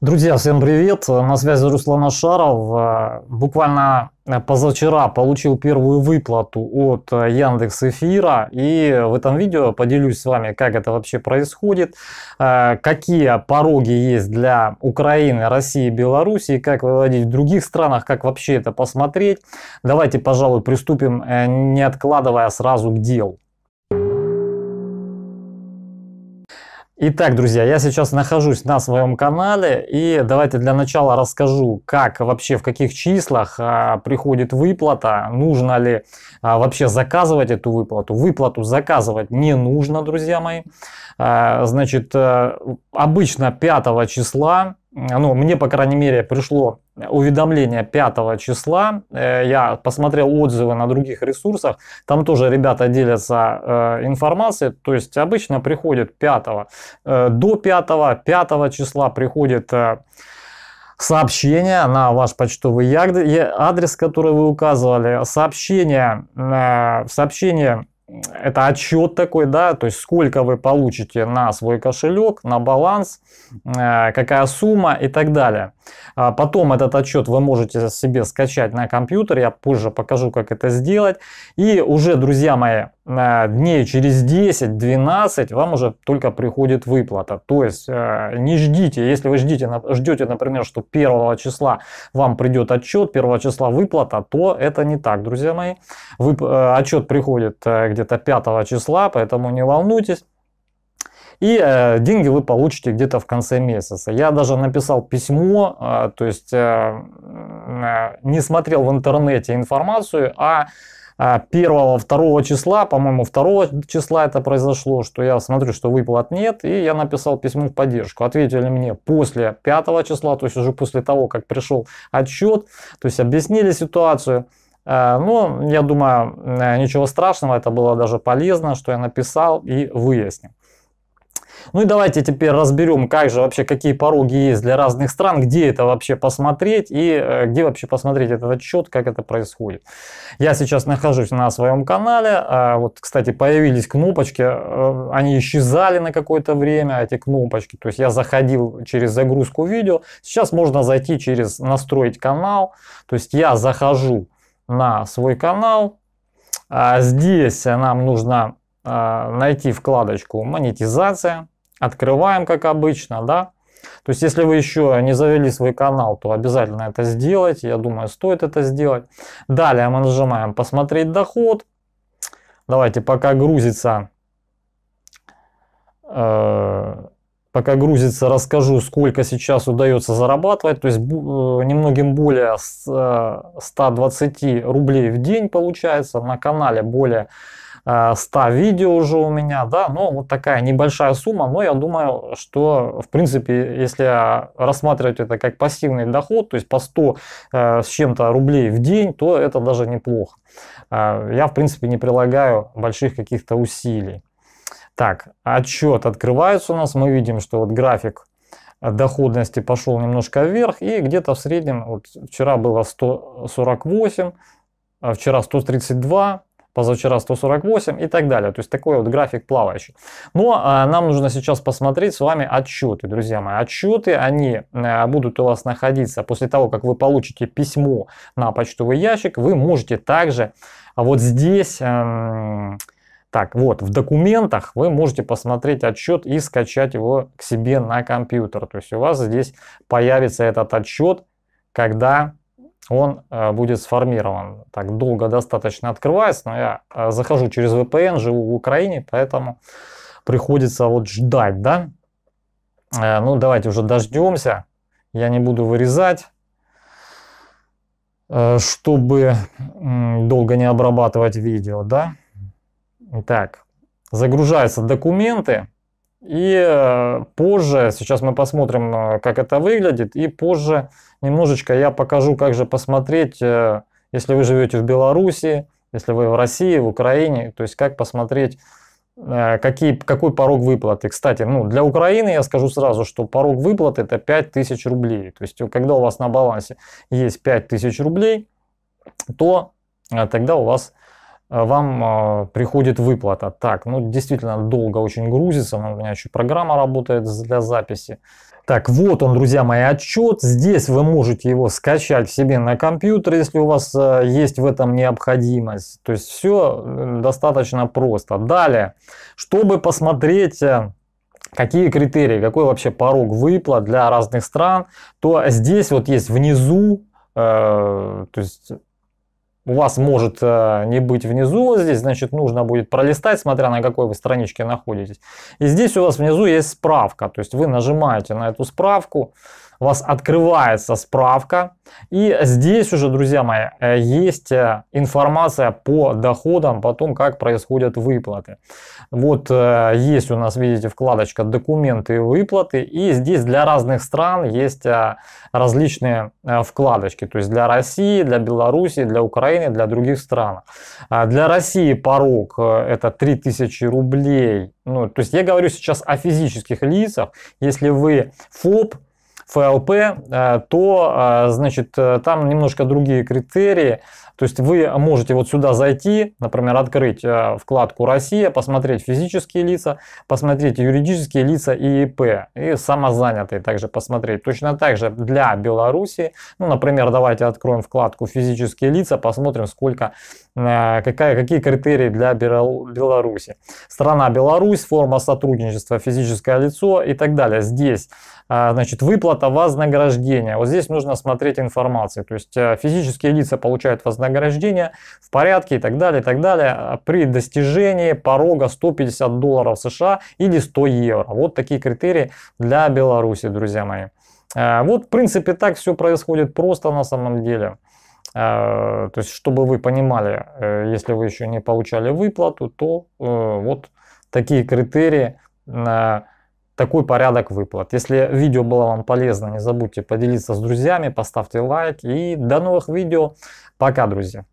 Друзья, всем привет! На связи Руслан Ашаров. Э, буквально э, позавчера получил первую выплату от э, Яндекс Эфира. И в этом видео поделюсь с вами, как это вообще происходит, какие пороги есть для Украины, России, Беларуси, как выводить в других странах, как вообще это посмотреть. Давайте, пожалуй, приступим, не откладывая сразу к делу. Итак, друзья, я сейчас нахожусь на своем канале и давайте для начала расскажу, как вообще, в каких числах а, приходит выплата, нужно ли а, вообще заказывать эту выплату. Выплату заказывать не нужно, друзья мои. А, значит, а, обычно 5 числа ну, мне, по крайней мере, пришло уведомление 5 числа. Э, я посмотрел отзывы на других ресурсах. Там тоже ребята делятся э, информацией. То есть обычно приходит 5 э, до 5, 5 числа приходит сообщение на ваш почтовый адрес, который вы указывали. Сообщение, сообщение это отчет такой, да, то есть сколько вы получите на свой кошелек, на баланс, э, какая сумма и так далее. А потом этот отчет вы можете себе скачать на компьютер, я позже покажу, как это сделать. И уже, друзья мои, э, дней через 10-12 вам уже только приходит выплата. То есть э, не ждите, если вы ждите, ждете, например, что 1 числа вам придет отчет, 1 числа выплата, то это не так, друзья мои. Вы, э, отчет приходит где-то 5 числа, поэтому не волнуйтесь и э, деньги вы получите где-то в конце месяца. Я даже написал письмо, э, то есть э, э не смотрел в интернете информацию, а э, первого второго числа, по-моему, второго числа это произошло, что я смотрю, что выплат нет, и я написал письмо в поддержку. Ответили мне после пятого числа, то есть уже после того, как пришел отчет, то есть объяснили ситуацию. Э, Но ну, я думаю, ничего страшного, это было даже полезно, что я написал и выяснил. Ну и давайте теперь разберем, как же вообще, какие пороги есть для разных стран, где это вообще посмотреть и э, где вообще посмотреть этот отчет, как это происходит. Я сейчас нахожусь на своем канале. А вот, кстати, появились кнопочки, э, они исчезали на какое-то время, эти кнопочки. То есть я заходил через загрузку видео. Сейчас можно зайти через настроить канал. То есть я захожу на свой канал. А здесь нам нужно а, найти вкладочку «Монетизация». Открываем, как обычно, да. То есть, если вы еще не завели свой канал, то обязательно это сделайте. Я думаю, стоит это сделать. Далее мы нажимаем «Посмотреть доход». Давайте, пока грузится, э, пока грузится, расскажу, сколько сейчас удается зарабатывать. То есть, э, немногим более 120 э, рублей в день получается. На канале более 100 э, видео уже у меня, да, но ну, вот такая небольшая сумма, но я думаю, что, в принципе, если рассматривать это как пассивный доход, то есть по 100 э, с чем-то рублей в день, то это даже неплохо. Э, я, в принципе, не прилагаю больших каких-то усилий. Так, отчет открывается у нас, мы видим, что вот график доходности пошел немножко вверх и где-то в среднем, вот вчера было 148, а вчера 132, позавчера 148 и так далее. То есть такой вот график плавающий. Но ну, а, нам нужно сейчас посмотреть с вами отчеты, друзья мои. Отчеты, они а, будут у вас находиться после того, как вы получите письмо на почтовый ящик, вы можете также вот здесь... Эм, так, вот, в документах вы можете посмотреть отчет и скачать его к себе на компьютер. То есть у вас здесь появится этот отчет, когда он э, будет сформирован. Так долго достаточно открывается, но я э, захожу через VPN, живу в Украине, поэтому приходится вот ждать, да. Э, ну, давайте уже дождемся. Я не буду вырезать, чтобы долго не обрабатывать видео, да. Так, загружаются документы. И э, позже, сейчас мы посмотрим, э, как это выглядит, и позже немножечко я покажу, как же посмотреть, э, если вы живете в Беларуси, если вы в России, в Украине, то есть как посмотреть, какие, какой порог выплаты. Кстати, ну, для Украины я скажу сразу, что порог выплаты это 5000 рублей. То есть, когда у вас на балансе есть 5000 рублей, то тогда у вас Э, вам э, приходит выплата. Так, ну действительно долго очень грузится, у меня еще программа работает для записи. Так, вот он, друзья мои, отчет. Здесь вы можете его скачать себе на компьютер, если у вас э, есть в этом необходимость. То есть все достаточно просто. Далее, чтобы посмотреть какие критерии, какой вообще порог выплат для разных стран, то здесь вот есть внизу, э, то есть у вас может э, не быть внизу вот здесь, значит нужно будет пролистать, смотря на какой вы страничке находитесь. И здесь у вас внизу есть справка, то есть вы нажимаете на эту справку, у вас открывается справка. И здесь уже, друзья мои, э, есть э, информация по доходам, потом как происходят выплаты. Вот э, есть у нас, видите, вкладочка «Документы и выплаты». И здесь для разных стран есть различные вкладочки. То есть для России, для Беларуси, для Украины, для других стран. А для России порог – это 3000 рублей. Ну, то есть я говорю сейчас о физических лицах. Если вы ФОП, ФЛП, э, то, э, значит, э, там немножко другие критерии. То есть вы можете вот сюда зайти, например, открыть вкладку «Россия», посмотреть физические лица, посмотреть юридические лица и ИП, и самозанятые также посмотреть. Точно так же для Беларуси, ну, например, давайте откроем вкладку «Физические лица», посмотрим, сколько, какая, какие критерии для Беларуси. Страна Беларусь, форма сотрудничества, физическое лицо и так далее. Здесь, значит, выплаты выплата вознаграждения. Вот здесь нужно смотреть информацию. То есть э, физические лица получают вознаграждение в порядке и так далее, и так далее. А при достижении порога 150 долларов США или 100 евро. Вот такие критерии для Беларуси, друзья мои. Э, вот, в принципе, так все происходит просто на самом деле. Э, то есть, чтобы вы понимали, если вы еще не получали выплату, то вот такие критерии на такой порядок выплат. Если видео было вам полезно, не забудьте поделиться с друзьями, поставьте лайк и до новых видео. Пока, друзья!